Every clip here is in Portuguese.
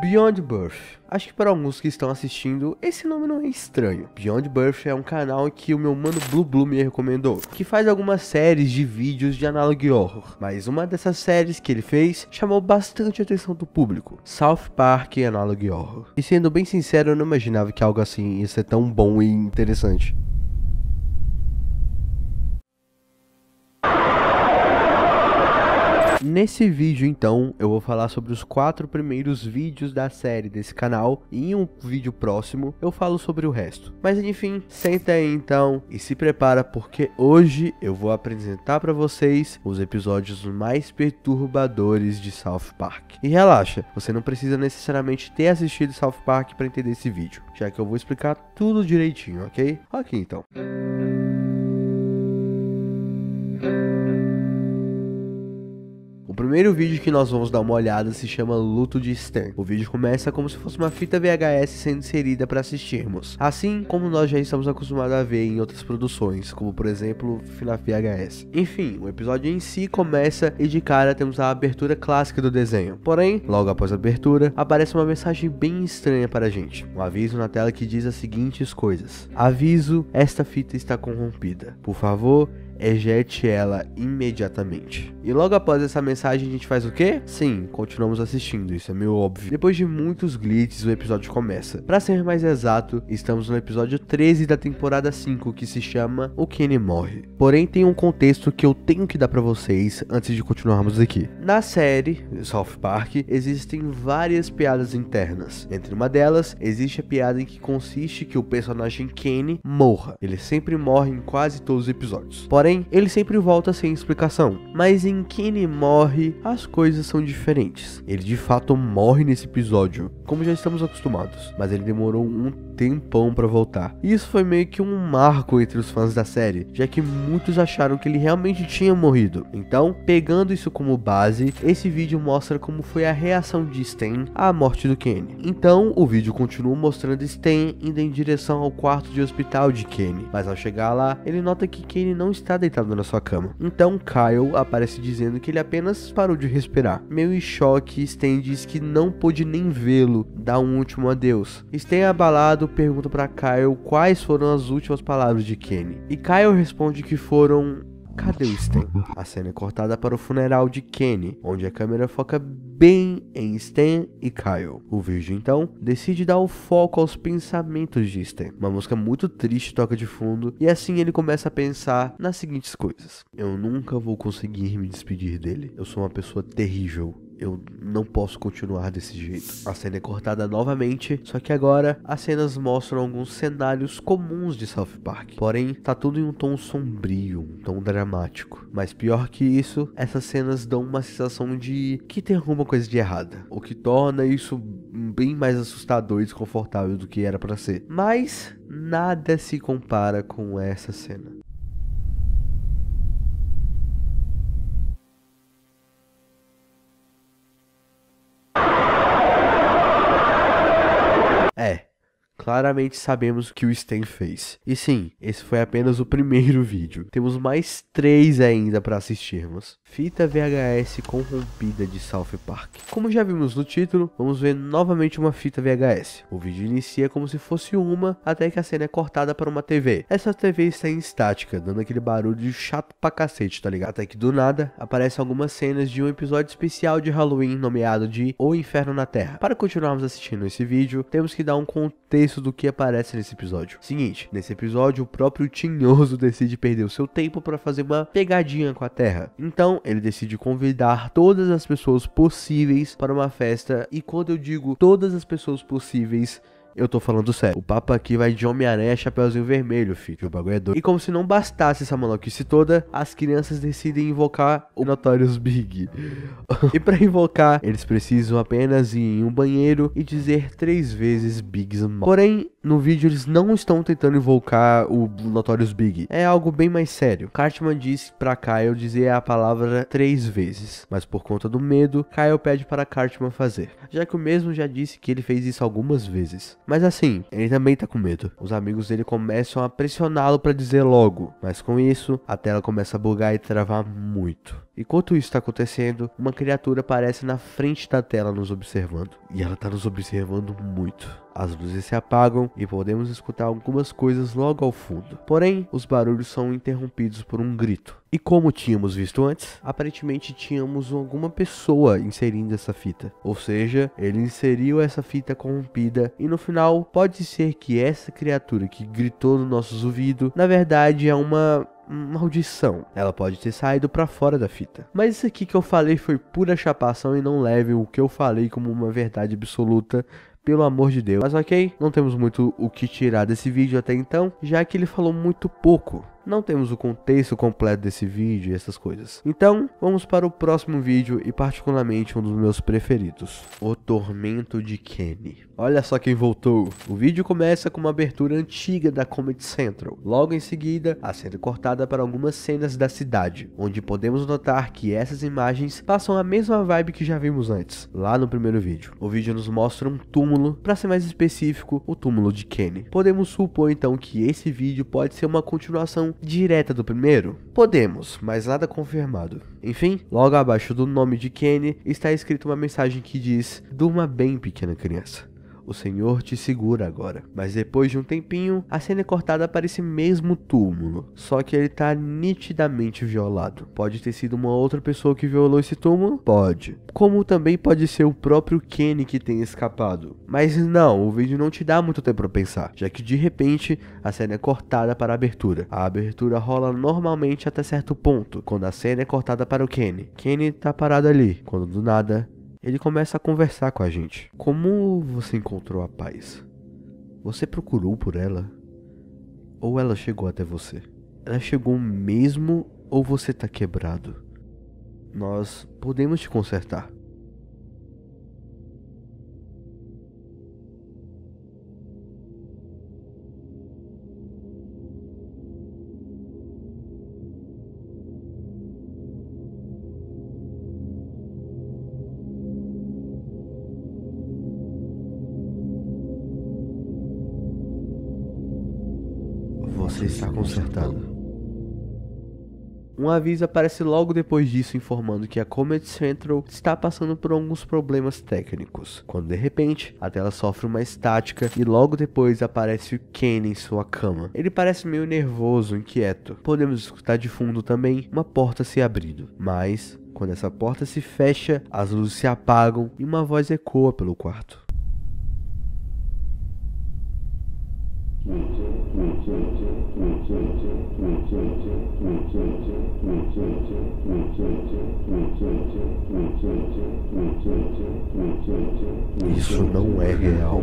Beyond Birth. Acho que para alguns que estão assistindo, esse nome não é estranho. Beyond Birth é um canal que o meu mano Blue Blue me recomendou, que faz algumas séries de vídeos de analog horror. Mas uma dessas séries que ele fez chamou bastante a atenção do público, South Park Analog Horror. E sendo bem sincero, eu não imaginava que algo assim ia ser tão bom e interessante. Nesse vídeo então, eu vou falar sobre os quatro primeiros vídeos da série desse canal e em um vídeo próximo eu falo sobre o resto. Mas enfim, senta aí então e se prepara porque hoje eu vou apresentar para vocês os episódios mais perturbadores de South Park. E relaxa, você não precisa necessariamente ter assistido South Park para entender esse vídeo, já que eu vou explicar tudo direitinho, ok? Ok então. Música primeiro vídeo que nós vamos dar uma olhada se chama Luto de Stern. O vídeo começa como se fosse uma fita VHS sendo inserida para assistirmos, assim como nós já estamos acostumados a ver em outras produções, como por exemplo Final VHS. Enfim, o episódio em si começa e de cara temos a abertura clássica do desenho. Porém, logo após a abertura, aparece uma mensagem bem estranha para a gente. Um aviso na tela que diz as seguintes coisas: Aviso, esta fita está corrompida. Por favor, ejete ela imediatamente. E logo após essa mensagem, a gente faz o quê? Sim, continuamos assistindo, isso é meio óbvio. Depois de muitos glitches, o episódio começa. Para ser mais exato, estamos no episódio 13 da temporada 5, que se chama O Kenny Morre. Porém, tem um contexto que eu tenho que dar para vocês antes de continuarmos aqui. Na série South Park, existem várias piadas internas. Entre uma delas, existe a piada em que consiste que o personagem Kenny morra. Ele sempre morre em quase todos os episódios. Porém, Porém, ele sempre volta sem explicação. Mas em Kenny morre, as coisas são diferentes. Ele de fato morre nesse episódio, como já estamos acostumados, mas ele demorou um tempão para voltar. Isso foi meio que um marco entre os fãs da série, já que muitos acharam que ele realmente tinha morrido. Então, pegando isso como base, esse vídeo mostra como foi a reação de Stan à morte do Kenny. Então, o vídeo continua mostrando Stan indo em direção ao quarto de hospital de Kenny, mas ao chegar lá, ele nota que Kenny não está está deitado na sua cama. Então Kyle aparece dizendo que ele apenas parou de respirar. Meio em choque, Stan diz que não pôde nem vê-lo, dá um último adeus. Stan abalado pergunta para Kyle quais foram as últimas palavras de Kenny. E Kyle responde que foram Cadê o Stan? A cena é cortada para o funeral de Kenny, onde a câmera foca bem em Stan e Kyle. O vídeo então decide dar o foco aos pensamentos de Stan. Uma música muito triste toca de fundo e assim ele começa a pensar nas seguintes coisas: Eu nunca vou conseguir me despedir dele. Eu sou uma pessoa terrível eu não posso continuar desse jeito. A cena é cortada novamente, só que agora as cenas mostram alguns cenários comuns de South Park. Porém, tá tudo em um tom sombrio, um tom dramático. Mas pior que isso, essas cenas dão uma sensação de que tem alguma coisa de errada, o que torna isso bem mais assustador e desconfortável do que era para ser. Mas nada se compara com essa cena. claramente sabemos o que o Stan fez. E sim, esse foi apenas o primeiro vídeo. Temos mais três ainda para assistirmos. Fita VHS corrompida de South Park. Como já vimos no título, vamos ver novamente uma fita VHS. O vídeo inicia como se fosse uma, até que a cena é cortada para uma TV. Essa TV está em estática, dando aquele barulho de chato pra cacete, tá ligado? Até que do nada, aparecem algumas cenas de um episódio especial de Halloween nomeado de O Inferno na Terra. Para continuarmos assistindo esse vídeo, temos que dar um contexto do que aparece nesse episódio. Seguinte, nesse episódio o próprio Tinhoso decide perder o seu tempo para fazer uma pegadinha com a Terra. Então ele decide convidar todas as pessoas possíveis para uma festa e quando eu digo todas as pessoas possíveis eu tô falando sério. O papo aqui vai de Homem-Aranha Chapeuzinho Vermelho, filho. Que o bagulho é doido. E como se não bastasse essa maluquice toda, as crianças decidem invocar o Notorious Big. e para invocar, eles precisam apenas ir em um banheiro e dizer três vezes Big's Mom. Porém, no vídeo eles não estão tentando invocar o Notorious Big. É algo bem mais sério. Cartman diz para Kyle dizer a palavra três vezes, mas por conta do medo, Kyle pede para Cartman fazer, já que o mesmo já disse que ele fez isso algumas vezes. Mas assim, ele também tá com medo. Os amigos dele começam a pressioná-lo para dizer logo, mas com isso, a tela começa a bugar e travar muito. Enquanto isso está acontecendo, uma criatura aparece na frente da tela nos observando. E ela está nos observando muito. As luzes se apagam e podemos escutar algumas coisas logo ao fundo. Porém, os barulhos são interrompidos por um grito. E como tínhamos visto antes, aparentemente tínhamos alguma pessoa inserindo essa fita. Ou seja, ele inseriu essa fita corrompida e no final pode ser que essa criatura que gritou nos nossos ouvidos, na verdade é uma maldição. Ela pode ter saído para fora da fita. Mas isso aqui que eu falei foi pura chapação e não leve o que eu falei como uma verdade absoluta. Pelo amor de Deus. Mas ok, não temos muito o que tirar desse vídeo até então, já que ele falou muito pouco não temos o contexto completo desse vídeo e essas coisas. Então, vamos para o próximo vídeo e particularmente um dos meus preferidos, O Tormento de Kenny. Olha só quem voltou. O vídeo começa com uma abertura antiga da Comedy Central, logo em seguida a sendo é cortada para algumas cenas da cidade, onde podemos notar que essas imagens passam a mesma vibe que já vimos antes, lá no primeiro vídeo. O vídeo nos mostra um túmulo, para ser mais específico, o túmulo de Kenny. Podemos supor então que esse vídeo pode ser uma continuação direta do primeiro? Podemos, mas nada confirmado. Enfim, logo abaixo do nome de Kenny está escrita uma mensagem que diz: Durma bem, pequena criança o Senhor te segura agora. Mas depois de um tempinho, a cena é cortada para esse mesmo túmulo, só que ele tá nitidamente violado. Pode ter sido uma outra pessoa que violou esse túmulo? Pode. Como também pode ser o próprio Kenny que tenha escapado. Mas não, o vídeo não te dá muito tempo para pensar, já que de repente a cena é cortada para a abertura. A abertura rola normalmente até certo ponto, quando a cena é cortada para o Kenny. Kenny tá parado ali, quando do nada ele começa a conversar com a gente. Como você encontrou a paz? Você procurou por ela? Ou ela chegou até você? Ela chegou mesmo ou você tá quebrado? Nós podemos te consertar. Você está consertando Um aviso aparece logo depois disso informando que a Comet Central está passando por alguns problemas técnicos, quando de repente a tela sofre uma estática e logo depois aparece o Ken em sua cama. Ele parece meio nervoso, inquieto. Podemos escutar de fundo também uma porta se abrindo, mas quando essa porta se fecha, as luzes se apagam e uma voz ecoa pelo quarto. Isso não é real.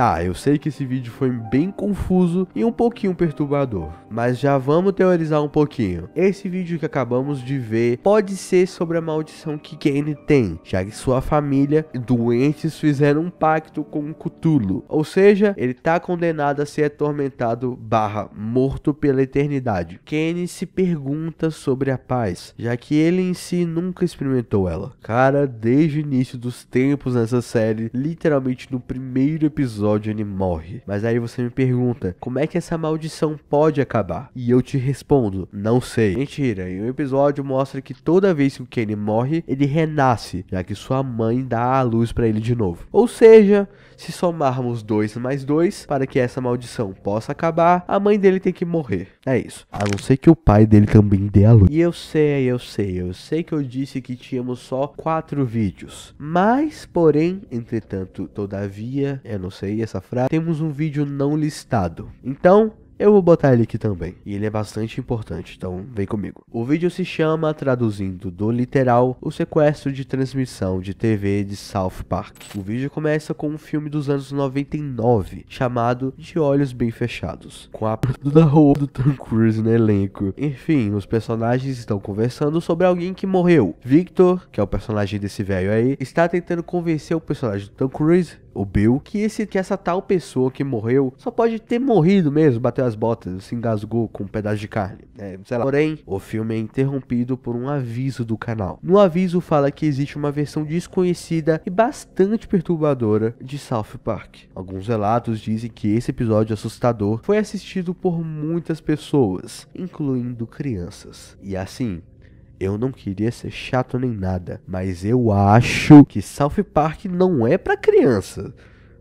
Tá, eu sei que esse vídeo foi bem confuso e um pouquinho perturbador, mas já vamos teorizar um pouquinho. Esse vídeo que acabamos de ver pode ser sobre a maldição que Kane tem, já que sua família doentes fizeram um pacto com Cthulhu, ou seja, ele tá condenado a ser atormentado barra morto pela eternidade. Kane se pergunta sobre a paz, já que ele em si nunca experimentou ela. Cara, desde o início dos tempos nessa série, literalmente no primeiro episódio episódio ele morre. Mas aí você me pergunta, como é que essa maldição pode acabar? E eu te respondo, não sei. Mentira, e o episódio mostra que toda vez que o Kenny morre, ele renasce, já que sua mãe dá a luz para ele de novo. Ou seja, se somarmos dois mais dois para que essa maldição possa acabar, a mãe dele tem que morrer. É isso. A não ser que o pai dele também dê a luz. E eu sei, eu sei, eu sei que eu disse que tínhamos só quatro vídeos. Mas, porém, entretanto, todavia, eu não sei, essa frase, temos um vídeo não listado. Então, eu vou botar ele aqui também, e ele é bastante importante, então vem comigo. O vídeo se chama, traduzindo do literal, o sequestro de transmissão de TV de South Park. O vídeo começa com um filme dos anos 99, chamado De Olhos Bem Fechados, com a da rua do Tom Cruise no elenco. Enfim, os personagens estão conversando sobre alguém que morreu. Victor, que é o personagem desse velho aí, está tentando convencer o personagem do Tom Cruise o Bill que esse que essa tal pessoa que morreu só pode ter morrido mesmo, bateu as botas, se engasgou com um pedaço de carne, né? sei lá. Porém, o filme é interrompido por um aviso do canal. No aviso fala que existe uma versão desconhecida e bastante perturbadora de South Park. Alguns relatos dizem que esse episódio assustador foi assistido por muitas pessoas, incluindo crianças. E assim, eu não queria ser chato nem nada, mas eu acho que South Park não é para criança.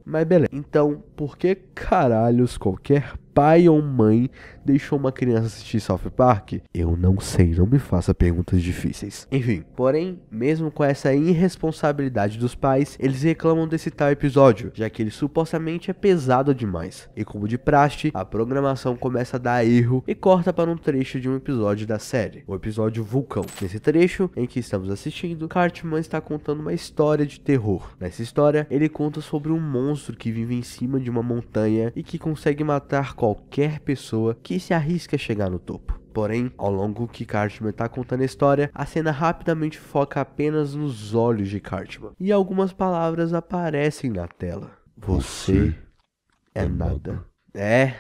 Mas beleza. Então, por que caralhos qualquer pai ou mãe deixou uma criança assistir South Park? Eu não sei, não me faça perguntas difíceis. Enfim, porém, mesmo com essa irresponsabilidade dos pais, eles reclamam desse tal episódio, já que ele supostamente é pesado demais. E como de praxe, a programação começa a dar erro e corta para um trecho de um episódio da série, o episódio Vulcão. Nesse trecho em que estamos assistindo, Cartman está contando uma história de terror. Nessa história, ele conta sobre um monstro que vive em cima de uma montanha e que consegue matar qualquer qualquer pessoa que se arrisca a chegar no topo. Porém, ao longo que Cartman está contando a história, a cena rapidamente foca apenas nos olhos de Cartman e algumas palavras aparecem na tela. Você, Você é, é nada. É,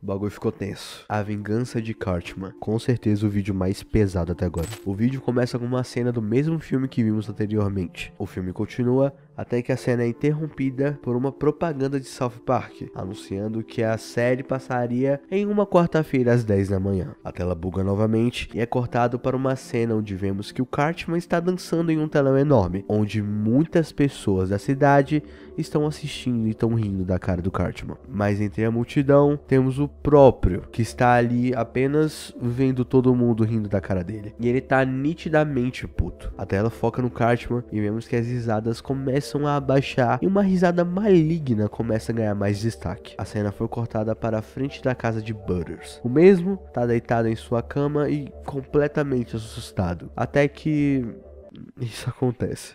o bagulho ficou tenso. A vingança de Cartman. Com certeza o vídeo mais pesado até agora. O vídeo começa com uma cena do mesmo filme que vimos anteriormente. O filme continua até que a cena é interrompida por uma propaganda de South Park, anunciando que a série passaria em uma quarta-feira às 10 da manhã. A tela buga novamente e é cortado para uma cena onde vemos que o Cartman está dançando em um telão enorme, onde muitas pessoas da cidade estão assistindo e estão rindo da cara do Cartman. Mas entre a multidão temos o próprio, que está ali apenas vendo todo mundo rindo da cara dele. E ele está nitidamente puto. A tela foca no Cartman e vemos que as risadas começam começam a abaixar e uma risada maligna começa a ganhar mais destaque. A cena foi cortada para a frente da casa de Butters. O mesmo está deitado em sua cama e completamente assustado. Até que isso acontece.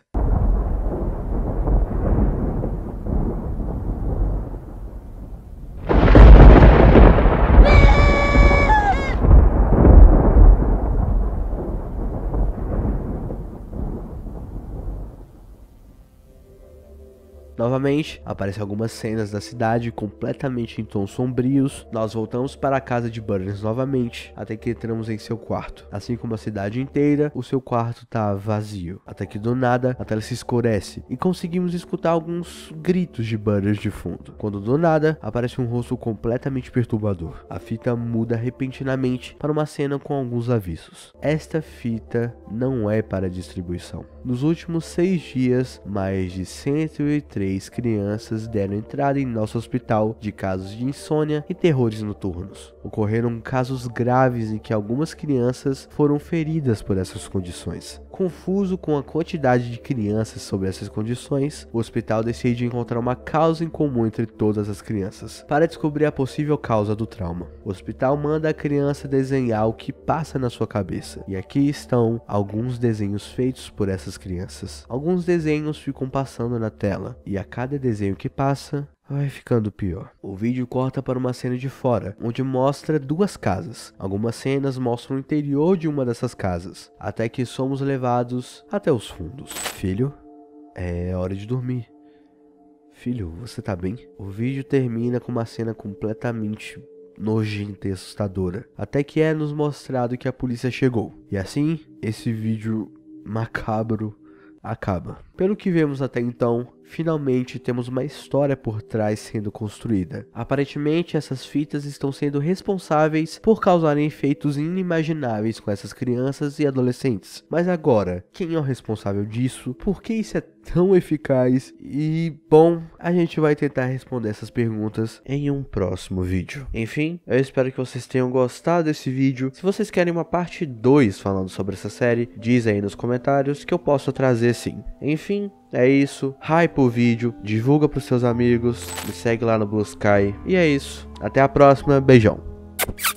Novamente, aparecem algumas cenas da cidade completamente em tons sombrios. Nós voltamos para a casa de Burns novamente, até que entramos em seu quarto. Assim como a cidade inteira, o seu quarto está vazio. Até que do nada, a tela se escurece e conseguimos escutar alguns gritos de Burns de fundo. Quando do nada, aparece um rosto completamente perturbador. A fita muda repentinamente para uma cena com alguns avisos. Esta fita não é para distribuição. Nos últimos seis dias, mais de 103 crianças deram entrada em nosso hospital de casos de insônia e terrores noturnos. Ocorreram casos graves em que algumas crianças foram feridas por essas condições. Confuso com a quantidade de crianças sobre essas condições, o hospital decide encontrar uma causa em comum entre todas as crianças, para descobrir a possível causa do trauma. O hospital manda a criança desenhar o que passa na sua cabeça, e aqui estão alguns desenhos feitos por essas das crianças. Alguns desenhos ficam passando na tela, e a cada desenho que passa, Vai ficando pior. O vídeo corta para uma cena de fora, onde mostra duas casas. Algumas cenas mostram o interior de uma dessas casas, até que somos levados até os fundos. Filho, é hora de dormir. Filho, você tá bem? O vídeo termina com uma cena completamente nojenta e assustadora, até que é nos mostrado que a polícia chegou. E assim, esse vídeo macabro acaba. Pelo que vemos até então, finalmente temos uma história por trás sendo construída. Aparentemente, essas fitas estão sendo responsáveis por causarem efeitos inimagináveis com essas crianças e adolescentes. Mas agora, quem é o responsável disso? Por que isso é tão eficaz? E, bom, a gente vai tentar responder essas perguntas em um próximo vídeo. Enfim, eu espero que vocês tenham gostado desse vídeo. Se vocês querem uma parte 2 falando sobre essa série, diz aí nos comentários que eu posso trazer sim. Enfim, é isso. Hype o vídeo, divulga pros seus amigos, me segue lá no Blue Sky. E é isso. Até a próxima, beijão.